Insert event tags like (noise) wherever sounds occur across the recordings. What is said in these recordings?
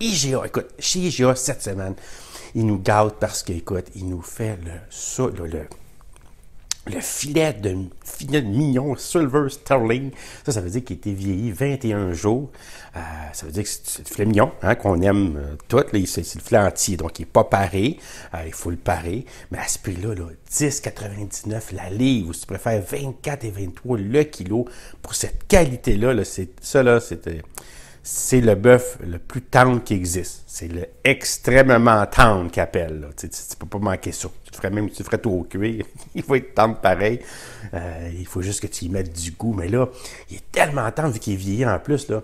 IGA, écoute, chez IGA cette semaine, il nous garde parce qu'écoute, il nous fait le, le, filet de, filet de mignon Silver Sterling. Ça, ça veut dire qu'il était vieilli 21 jours. Euh, ça veut dire que c'est le filet mignon hein, qu'on aime euh, toutes tout. C'est le filet entier, donc il n'est pas paré. Euh, il faut le parer. Mais à ce prix-là, là, 10,99 la livre, ou si tu préfères 24 et 23 le kilo, pour cette qualité-là, là, c'est ça, là, c'était c'est le bœuf le plus tendre qui existe. C'est le extrêmement tendre qu'appelle. Tu ne peux pas manquer ça. Tu ferais même tu ferais tout au cuir. (laughs) il faut être tendre pareil. Euh, il faut juste que tu y mettes du goût. Mais là, il est tellement tendre vu qu'il est vieilli en plus. Là.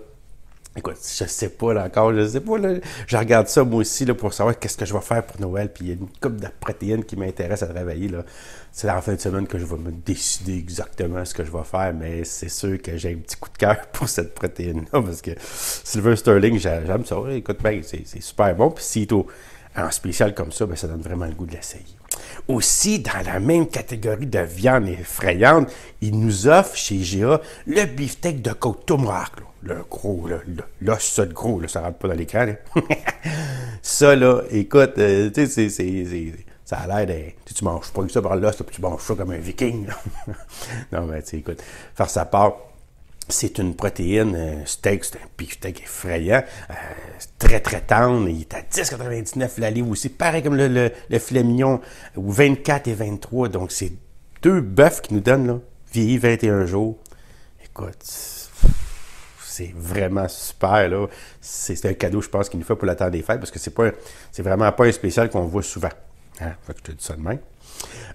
Écoute, je sais pas là, encore, je sais pas. Là, je regarde ça moi aussi là, pour savoir qu'est-ce que je vais faire pour Noël. Puis il y a une coupe de protéines qui m'intéresse à travailler. Là. C'est la fin de semaine que je vais me décider exactement ce que je vais faire, mais c'est sûr que j'ai un petit coup de cœur (laughs) pour cette protéine-là. Parce que Silver Sterling, j'aime ça. Écoute, ben, c'est, super bon. Puis si tu en spécial comme ça, ben, ça donne vraiment le goût de l'essayer. Aussi, dans la même catégorie de viande effrayante, ils nous offrent chez GA le beefsteak de côte tomahawk le gros, là, l'os, de gros, là, ça rentre pas dans l'écran. (laughs) ça, là, écoute, euh, tu sais, c'est, ça a l'air de. Tu manges pas ça par l'os, puis tu manges ça comme un viking. (laughs) non, mais tu sais, écoute, faire sa part. C'est une protéine, steak, c'est un beef steak effrayant, euh, très très tendre, il est à 10,99 la livre aussi, pareil comme le, le, filet mignon, ou 24 et 23, donc c'est deux bœufs qui nous donnent, là, vieillis 21 jours. Écoute, c'est vraiment super. C'est, un cadeau, je pense, qu'il nous fait pour la terre des fêtes parce que c'est, pas, c'est vraiment pas un spécial qu'on voit souvent. Hein? Faut que je te dis ça de même.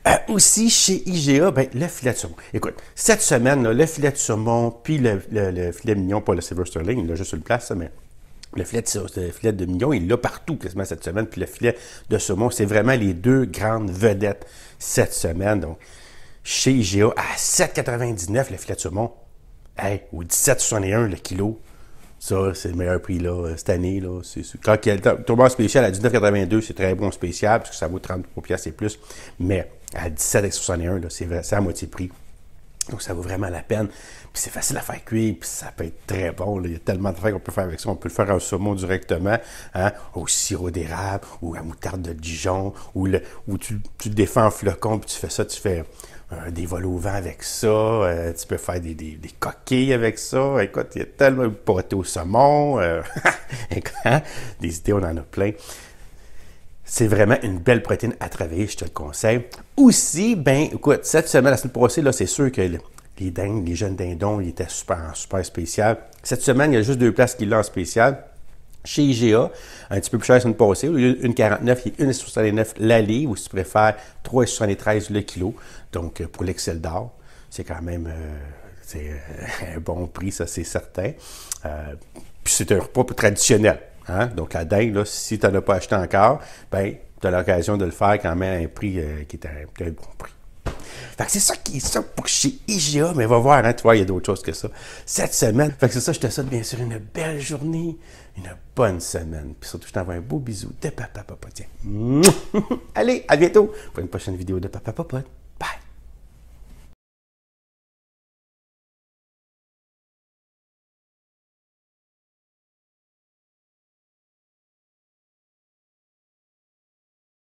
Euh, aussi, chez IGA, ben, le filet de saumon. Écoute, cette semaine, le filet de saumon, puis le, filet mignon, pas le silver sterling, il l'a juste sur le place, mais le filet, de, filet de mignon, il l'a partout quasiment cette semaine. Puis le filet de saumon, c'est vraiment les deux grandes vedettes cette semaine. Donc, chez IGA, à 7,99 le filet de saumon, ou 17,61 le kilo. Ça, c'est le meilleur prix euh, cette année. Là. Quand il y a le spécial à 19,82, c'est très bon spécial, parce que ça vaut 33$ et plus. Mais à 17,61, c'est à moitié prix. Donc, ça vaut vraiment la peine. Puis, c'est facile à faire cuire. Puis, ça peut être très bon. Il y a tellement de trucs qu'on peut faire avec ça. On peut le faire en saumon directement, hein, au sirop d'érable, ou à moutarde de Dijon, ou, le, ou tu, tu le défends en flocon, puis tu fais ça, tu fais euh, des vols au vent avec ça, euh, tu peux faire des, coquilles avec ça. Écoute, il y a tellement de pâté au saumon. Euh, (laughs) hein, des idées, on en a plein. C'est vraiment une belle protéine à travailler, je te le conseille. Aussi, ben, écoute, cette semaine, la semaine passée, là, c'est sûr que les dingues, les jeunes dindons, ils étaient super, super spécial. Cette semaine, il y a juste deux places qui l'ont en spécial. Chez IGA, un petit peu plus cher la semaine passée, au lieu de 1,49, il est 1,69 la ou si tu préfères, 3,73 le kilo. Donc, euh, pour l'Excel d'or, c'est quand même euh, euh, (laughs) un bon prix, ça c'est certain. puis c'est un repas traditionnel. Hein. Donc, à dingue, si tu n'en as pas acheté encore, ben, tu as l'occasion de le faire quand même à un prix qui est un, un bon prix. Fait que c'est ça qui est ça pour chez IGA, mais va voir, hein, tu vois, il y a d'autres choses que ça. Cette semaine, fait que c'est ça, je te souhaite bien sûr une belle journée, une bonne semaine. Puis surtout, je t'envoie un beau bisou de Papa Papa. Tiens. (laughs) Allez, à bientôt pour une prochaine vidéo de Papa Papa.